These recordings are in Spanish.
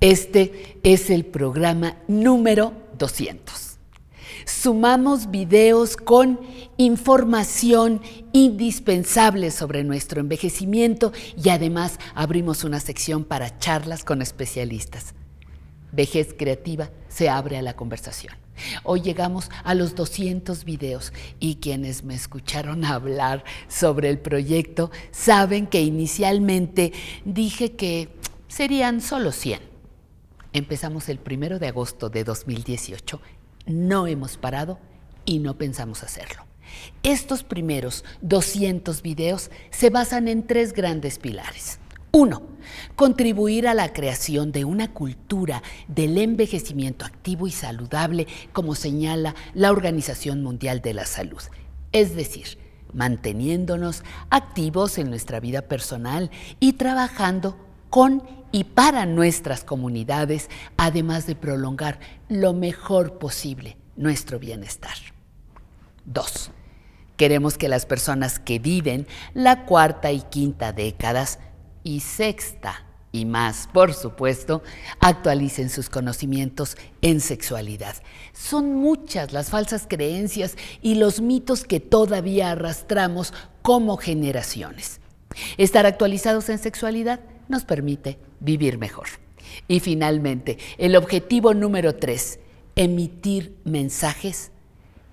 Este es el programa número 200. Sumamos videos con información indispensable sobre nuestro envejecimiento y además abrimos una sección para charlas con especialistas. Vejez Creativa se abre a la conversación. Hoy llegamos a los 200 videos y quienes me escucharon hablar sobre el proyecto saben que inicialmente dije que serían solo 100 Empezamos el primero de agosto de 2018. No hemos parado y no pensamos hacerlo. Estos primeros 200 videos se basan en tres grandes pilares. Uno, contribuir a la creación de una cultura del envejecimiento activo y saludable, como señala la Organización Mundial de la Salud. Es decir, manteniéndonos activos en nuestra vida personal y trabajando con y para nuestras comunidades, además de prolongar lo mejor posible nuestro bienestar. 2. Queremos que las personas que viven la cuarta y quinta décadas y sexta y más, por supuesto, actualicen sus conocimientos en sexualidad. Son muchas las falsas creencias y los mitos que todavía arrastramos como generaciones. Estar actualizados en sexualidad nos permite vivir mejor. Y finalmente, el objetivo número tres, emitir mensajes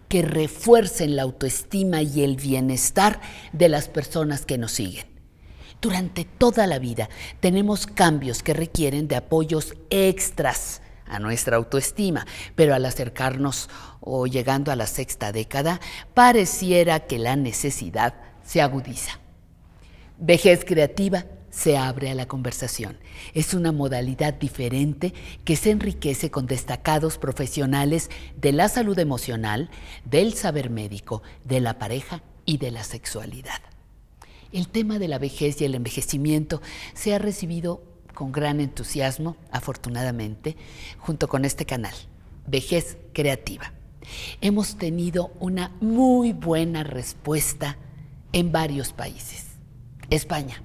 que refuercen la autoestima y el bienestar de las personas que nos siguen. Durante toda la vida tenemos cambios que requieren de apoyos extras a nuestra autoestima, pero al acercarnos o llegando a la sexta década, pareciera que la necesidad se agudiza. Vejez creativa se abre a la conversación. Es una modalidad diferente que se enriquece con destacados profesionales de la salud emocional, del saber médico, de la pareja y de la sexualidad. El tema de la vejez y el envejecimiento se ha recibido con gran entusiasmo, afortunadamente, junto con este canal, Vejez Creativa. Hemos tenido una muy buena respuesta en varios países. España,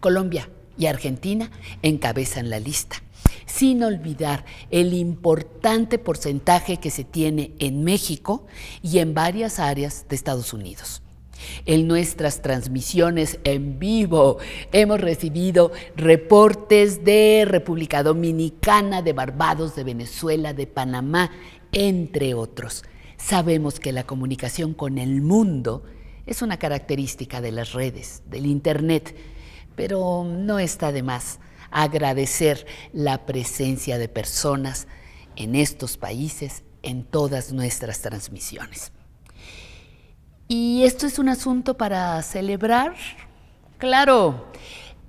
Colombia y Argentina encabezan la lista, sin olvidar el importante porcentaje que se tiene en México y en varias áreas de Estados Unidos. En nuestras transmisiones en vivo hemos recibido reportes de República Dominicana, de Barbados, de Venezuela, de Panamá, entre otros. Sabemos que la comunicación con el mundo es una característica de las redes, del Internet, pero no está de más agradecer la presencia de personas en estos países en todas nuestras transmisiones. Y esto es un asunto para celebrar, claro.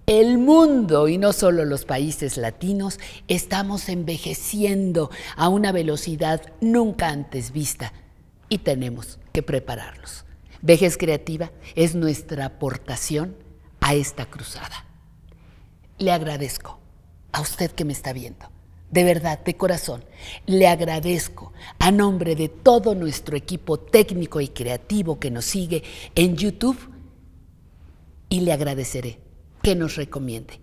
El mundo, y no solo los países latinos, estamos envejeciendo a una velocidad nunca antes vista y tenemos que prepararnos. Vejez Creativa es nuestra aportación a esta cruzada. Le agradezco a usted que me está viendo. De verdad, de corazón, le agradezco a nombre de todo nuestro equipo técnico y creativo que nos sigue en YouTube y le agradeceré que nos recomiende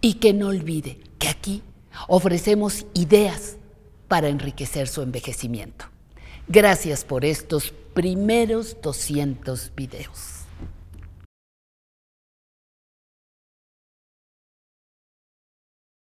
y que no olvide que aquí ofrecemos ideas para enriquecer su envejecimiento. Gracias por estos primeros 200 videos.